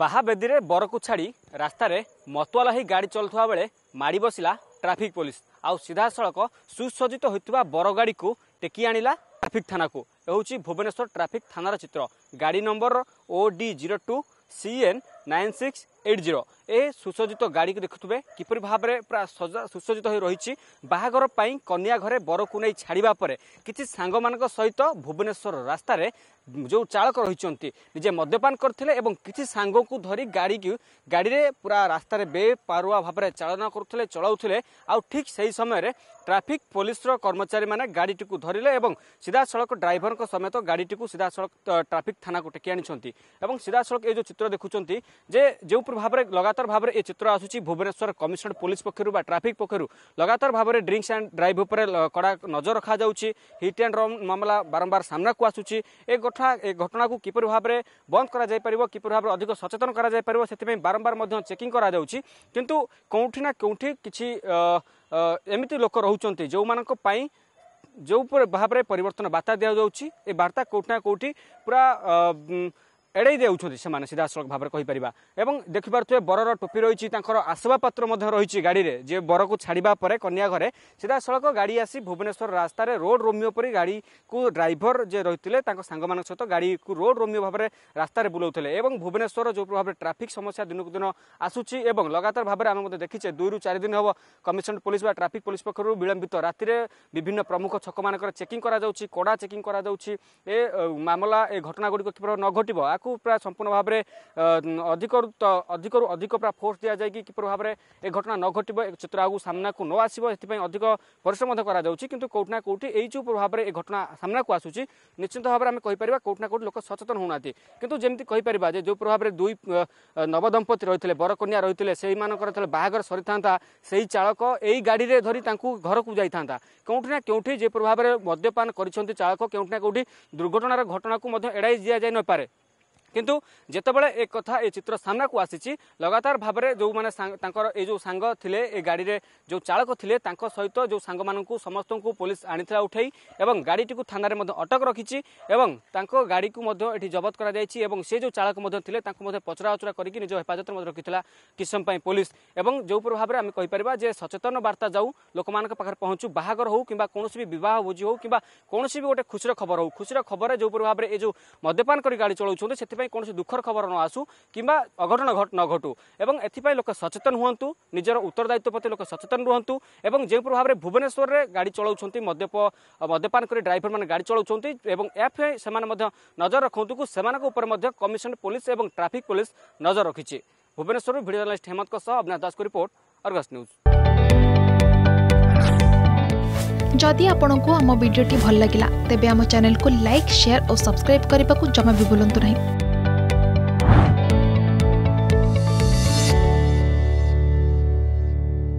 ବାହାବେଦୀରେ ବରକୁ ଛାଡ଼ି ରାସ୍ତାରେ ମତୁଆଲ ହୋଇ ଗାଡ଼ି ଚଳୁଥିବା ବେଳେ ମାଡ଼ି ବସିଲା ଟ୍ରାଫିକ୍ ପୋଲିସ ଆଉ ସିଧାସଳଖ ସୁସଜ୍ଜିତ ହୋଇଥିବା ବରଗାଡ଼ିକୁ ଟେକି ଆଣିଲା ଟ୍ରାଫିକ୍ ଥାନାକୁ ହେଉଛି ଭୁବନେଶ୍ୱର ଟ୍ରାଫିକ୍ ଥାନାର ଚିତ୍ର ଗାଡ଼ି number O D zero two CN nine six eight zero ଏ ସୁସଜ୍ଜିତ ଗାଡ଼ିକୁ ଦେଖୁଥିବେ କିପରି ଭାବରେ ପୁରା ସଜା ସୁସଜ୍ଜିତ ହୋଇ ରହିଛି ବାହାଘର ପାଇଁ କନ୍ୟା ଘରେ ବରକୁ ନେଇ ଛାଡ଼ିବା ପରେ କିଛି ସାଙ୍ଗମାନଙ୍କ ସହିତ ଭୁବନେଶ୍ୱର ରାସ୍ତାରେ ଯେଉଁ ଚାଳକ ରହିଛନ୍ତି ନିଜେ ମଦ୍ୟପାନ କରିଥିଲେ ଏବଂ କିଛି ସାଙ୍ଗକୁ ଧରି ଗାଡ଼ିକୁ ଗାଡ଼ିରେ ପୁରା ରାସ୍ତାରେ ବେପାରୁଆ ଭାବରେ ଚାଳନା କରୁଥିଲେ ଚଳାଉଥିଲେ ଆଉ ଠିକ୍ ସେହି ସମୟରେ ଟ୍ରାଫିକ୍ ପୋଲିସର କର୍ମଚାରୀମାନେ ଗାଡ଼ିଟିକୁ ଧରିଲେ ଏବଂ ସିଧାସଳଖ ଡ୍ରାଇଭରଙ୍କ ସମେତ ଗାଡ଼ିଟିକୁ ସିଧାସଳଖ ଟ୍ରାଫିକ୍ ଥାନାକୁ ଟେକି ଆଣିଛନ୍ତି ଏବଂ ସିଧାସଳଖ ଏ ଯେଉଁ ଚିତ୍ର ଦେଖୁଛନ୍ତି ଯେ ଯେଉଁପରି ଭାବରେ ଲଗାତାର ଲଗାତର ଭାବରେ ଏ ଚିତ୍ର ଆସୁଛି ଭୁବନେଶ୍ୱର କମିଶନ ପୋଲିସ ପକ୍ଷରୁ ବା ଟ୍ରାଫିକ ପକ୍ଷରୁ ଲଗାତର ଭାବରେ ଡ୍ରିଙ୍କସ ଆଣ୍ଡ ଡ୍ରାଇଭ ଉପରେ କଡ଼ା ନଜର ରଖାଯାଉଛି ହିଟ୍ ଆଣ୍ଡ ରମ୍ ମାମଲା ବାରମ୍ବାର ସାମ୍ନାକୁ ଆସୁଛି ଏ ଘଟଣା ଏ ଘଟଣାକୁ କିପରି ଭାବରେ ବନ୍ଦ କରାଯାଇପାରିବ କିପରି ଭାବରେ ଅଧିକ ସଚେତନ କରାଯାଇପାରିବ ସେଥିପାଇଁ ବାରମ୍ବାର ମଧ୍ୟ ଚେକିଂ କରାଯାଉଛି କିନ୍ତୁ କେଉଁଠି ନା କେଉଁଠି କିଛି ଏମିତି ଲୋକ ରହୁଛନ୍ତି ଯେଉଁମାନଙ୍କ ପାଇଁ ଯେଉଁ ଭାବରେ ପରିବର୍ତ୍ତନ ବାର୍ତ୍ତା ଦିଆଯାଉଛି ଏ ବାର୍ତ୍ତା କେଉଁଠି ନା କେଉଁଠି ପୁରା ଏଡ଼େଇ ଦେଉଛନ୍ତି ସେମାନେ ସିଧାସଳଖ ଭାବରେ କହିପାରିବା ଏବଂ ଦେଖିପାରୁଥିବେ ବରର ଟୋପି ରହିଛି ତାଙ୍କର ଆସବାବପତ୍ର ମଧ୍ୟ ରହିଛି ଗାଡ଼ିରେ ଯିଏ ବରକୁ ଛାଡ଼ିବା ପରେ କନ୍ୟା ଘରେ ସିଧାସଳଖ ଗାଡ଼ି ଆସି ଭୁବନେଶ୍ୱର ରାସ୍ତାରେ ରୋଡ଼ ରୋମିଓ ପରି ଗାଡ଼ିକୁ ଡ୍ରାଇଭର ଯିଏ ରହିଥିଲେ ତାଙ୍କ ସାଙ୍ଗମାନଙ୍କ ସହିତ ଗାଡ଼ିକୁ ରୋଡ଼ ରୋମିଓ ଭାବରେ ରାସ୍ତାରେ ବୁଲାଉଥିଲେ ଏବଂ ଭୁବନେଶ୍ୱର ଯେଉଁ ଭାବରେ ଟ୍ରାଫିକ୍ ସମସ୍ୟା ଦିନକୁ ଦିନ ଆସୁଛି ଏବଂ ଲଗାତାର ଭାବରେ ଆମେ ମଧ୍ୟ ଦେଖିଛେ ଦୁଇରୁ ଚାରି ଦିନ ହେବ କମିଶନ ପୋଲିସ ବା ଟ୍ରାଫିକ୍ ପୋଲିସ ପକ୍ଷରୁ ବିଳମ୍ବିତ ରାତିରେ ବିଭିନ୍ନ ପ୍ରମୁଖ ଛକମାନଙ୍କର ଚେକିଂ କରାଯାଉଛି କଡ଼ା ଚେକିଂ କରାଯାଉଛି ଏ ମାମଲା ଏ ଘଟଣାଗୁଡ଼ିକ କିପରି ନ ଘଟିବ ଏହାକୁ ପ୍ରାୟ ସମ୍ପୂର୍ଣ୍ଣ ଭାବରେ ଅଧିକରୁ ଅଧିକରୁ ଅଧିକ ପ୍ରାୟ ଫୋର୍ସ ଦିଆଯାଇକି କିପରି ଭାବରେ ଏ ଘଟଣା ନ ଘଟିବ ଏ ଚିତ୍ର ଆଗକୁ ସାମ୍ନାକୁ ନ ଆସିବ ଏଥିପାଇଁ ଅଧିକ ପରିଶ୍ରମ ମଧ୍ୟ କରାଯାଉଛି କିନ୍ତୁ କେଉଁଠି ନା କେଉଁଠି ଏଇ ଯେଉଁ ଭାବରେ ଏ ଘଟଣା ସାମ୍ନାକୁ ଆସୁଛି ନିଶ୍ଚିତ ଭାବରେ ଆମେ କହିପାରିବା କେଉଁଠି ନା କେଉଁଠି ଲୋକ ସଚେତନ ହେଉନାହାନ୍ତି କିନ୍ତୁ ଯେମିତି କହିପାରିବା ଯେ ଯେଉଁ ଭାବରେ ଦୁଇ ନବଦମ୍ପତି ରହିଥିଲେ ବରକନ୍ୟା ରହିଥିଲେ ସେଇମାନଙ୍କର ଯେତେବେଳେ ବାହାଘର ସରିଥାନ୍ତା ସେଇ ଚାଳକ ଏଇ ଗାଡ଼ିରେ ଧରି ତାଙ୍କୁ ଘରକୁ ଯାଇଥାନ୍ତା କେଉଁଠି ନା କେଉଁଠି ଯେପରି ଭାବରେ ମଦ୍ୟପାନ କରିଛନ୍ତି ଚାଳକ କେଉଁଠି ନା କେଉଁଠି ଦୁର୍ଘଟଣାର ଘଟଣାକୁ ମଧ୍ୟ ଏଡ଼ାଇ ଦିଆଯାଇ ନପାରେ କିନ୍ତୁ ଯେତେବେଳେ ଏ କଥା ଏ ଚିତ୍ର ସାମ୍ନାକୁ ଆସିଛି ଲଗାତାର ଭାବରେ ଯେଉଁମାନେ ତାଙ୍କର ଏ ଯେଉଁ ସାଙ୍ଗ ଥିଲେ ଏ ଗାଡ଼ିରେ ଯେଉଁ ଚାଳକ ଥିଲେ ତାଙ୍କ ସହିତ ଯେଉଁ ସାଙ୍ଗମାନଙ୍କୁ ସମସ୍ତଙ୍କୁ ପୋଲିସ ଆଣିଥିଲା ଉଠାଇ ଏବଂ ଗାଡ଼ିଟିକୁ ଥାନାରେ ମଧ୍ୟ ଅଟକ ରଖିଛି ଏବଂ ତାଙ୍କ ଗାଡ଼ିକୁ ମଧ୍ୟ ଏଠି ଜବତ କରାଯାଇଛି ଏବଂ ସେ ଯେଉଁ ଚାଳକ ମଧ୍ୟ ଥିଲେ ତାଙ୍କୁ ମଧ୍ୟ ପଚରାଉଚରା କରିକି ନିଜ ହେଫାଜତରେ ମଧ୍ୟ ରଖିଥିଲା କିଛି ସମୟ ପାଇଁ ପୋଲିସ ଏବଂ ଯେଉଁପରି ଭାବରେ ଆମେ କହିପାରିବା ଯେ ସଚେତନ ବାର୍ତ୍ତା ଯାଉ ଲୋକମାନଙ୍କ ପାଖରେ ପହଞ୍ଚୁ ବାହାଘର ହେଉ କିମ୍ବା କୌଣସି ବି ବିବାହ ଭୋଜି ହେଉ କିମ୍ବା କୌଣସି ବି ଗୋଟେ ଖୁସିର ଖବର ହେଉ ଖୁସିର ଖବରରେ ଯେଉଁପରି ଭାବରେ ଏ ଯେଉଁ ମଦ୍ୟପାନ କରି ଗାଡ଼ି ଚଳାଉଛନ୍ତି ସେଥିପାଇଁ এপাই কোণী দুঃখর খবর ন আসু কিংবা অঘটন ন ঘটু এবং এথিপাই লোক সচেতন হুঁতু নিজের উত্তরদায়িত্ব প্রতি লোক সচেতন রুহতু এবং যে ভাবে ভুবনেশ্বরের গাড়ি চলাউছেন মদ্যপ মদ্যপান করে ড্রাইভর মানে গাড়ি চলাউছেন এবং এপাই সে নজর রাখতু সে উপরে কমিশন পুলিশ এবং ট্রাফিক পুলিশ নজর রাখি Bhubaneswar video journalist Hemant Abinash Das report Argus news जदि आपण को आम भिडी भल लगा तेब आम चेल्क लाइक सेयार और सब्सक्राइब करने को जमा भी बुलां नहीं